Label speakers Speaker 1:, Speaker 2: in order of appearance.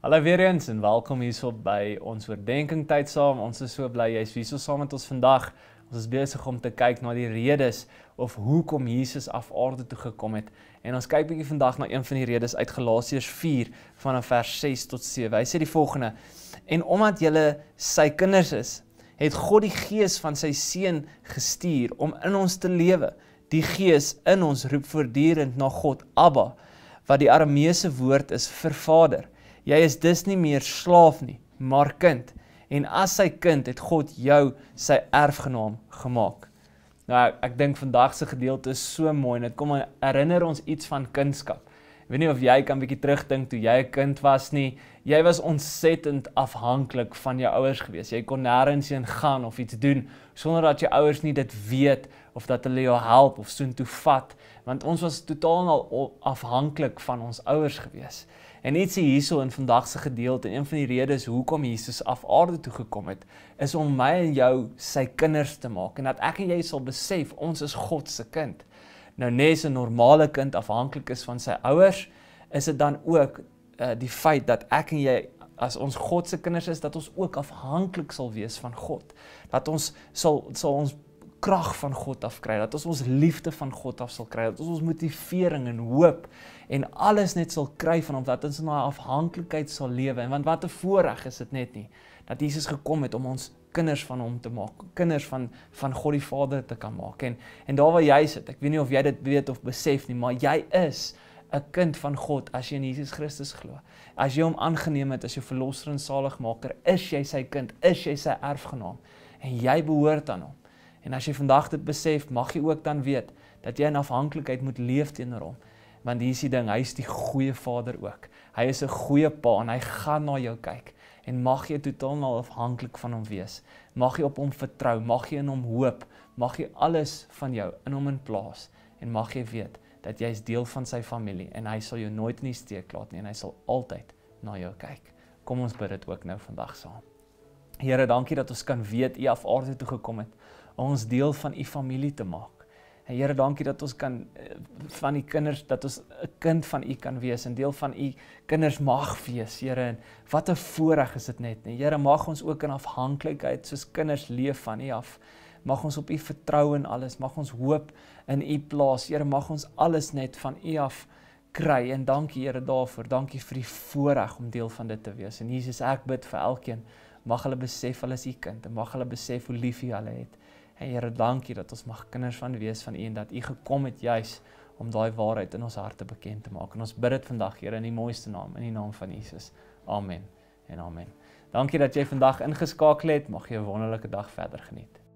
Speaker 1: Hallo weer eens en welkom hierso by ons oordeenking tyd saam. Ons is so bly jy's hierso saam met ons vandag. Ons is besig om te kyk na die redes of hoekom Jesus af aarde toe gekom het. En ons kyk bietjie vandag na een van die redes uit Galasiërs 4 vanaf vers 6 tot 7. Hy sê die volgende: En omdat julle sy kinders is, het God die Gees van sy seun gestuur om in ons te lewe. Die Gees in ons roep voortdurend na God Abba, wat die Arameese woord is vir Vader. Jy is dus nie meer slaaf nie, maar kind. En as sy kind het God jou sy erfgenaam gemaak. Nou ek dink vandag se gedeelte is so mooi en dit kom herinner ons iets van kindskap. Ek weet nie of jy kan bietjie terugdink toe jy 'n kind was nie. Jy was ontsettend afhanklik van jou ouers gewees. Jy kon nêrens heen gaan of iets doen sonder dat jou ouers nie dit weet of dat hulle jou help of soontoe vat, want ons was totaal afhanklik van ons ouers gewees. En ietsie hierso in vandag se gedeelte, een van die redes hoekom Jesus af aarde toe gekom het, is om my en jou sy kinders te maak en dat ek en jy sal besef ons is God se kind. Nou nes 'n normale kind afhanklik is van sy ouers, is dit dan ook uh, die feit dat ek en jy as ons God se kinders is dat ons ook afhanklik sal wees van God. Dat ons sal sal ons krag van God af kry, dat ons ons liefde van God af sal kry, dat ons ons motivering en hoop en alles net sal kry van hom dat ons in daai afhanklikheid sal lewe. En want wat 'n voorreg is dit net nie dat Jesus gekom het om ons kinders van hom te maak, kinders van van God die Vader te kan maak. En en daar waar jy sit, ek weet nie of jy dit weet of besef nie, maar jy is 'n kind van God as jy in Jesus Christus glo. As jy hom aangeneem het as jou verlosser en saligmaker, is jy sy kind, is jy sy erfgenaam en jy behoort aan hom. En as jy vandag dit besef, mag jy ook dan weet dat jy in afhanklikheid moet leef teenoor hom. Want hier is die ding, hy is die goeie Vader ook. Hy is 'n goeie Pa en hy gaan na jou kyk. En mag jy totaal afhanklik van hom wees. Mag jy op hom vertrou, mag jy in hom hoop, mag jy alles van jou in hom inplaas en mag jy weet dat jy is deel van sy familie en hy sal jou nooit in die steek laat nie en hy sal altyd na jou kyk. Kom ons bid dit ook nou vandag saam. Here, dankie dat ons kan weet U af aarde toe gekom het ons deel van u familie te maak. En Here, dankie dat ons kan eh, van die kinders dat ons 'n kind van u kan wees en deel van u kinders mag wees, Here. En wat 'n voorreg is dit net, nee. Here, mag ons ook in afhanklikheid soos kinders leef van u af. Mag ons op u vertrou en alles, mag ons hoop in u plaas. Here, mag ons alles net van u af kry en dankie Here daarvoor. Dankie vir die voorreg om deel van dit te wees. En Jesus, ek bid vir elkeen mag hulle besef hulle is u kind en mag hulle besef hoe lief u hulle het. En Here, dankie dat ons mag kinders van wees van U en dat U gekom het juis om daai waarheid in ons harte bekend te maak. En ons bid dit vandag, Here, in die mooiste naam, in die naam van Jesus. Amen. En amen. Dankie dat jy vandag ingeskakel het. Mag jy 'n wonderlike dag verder geniet.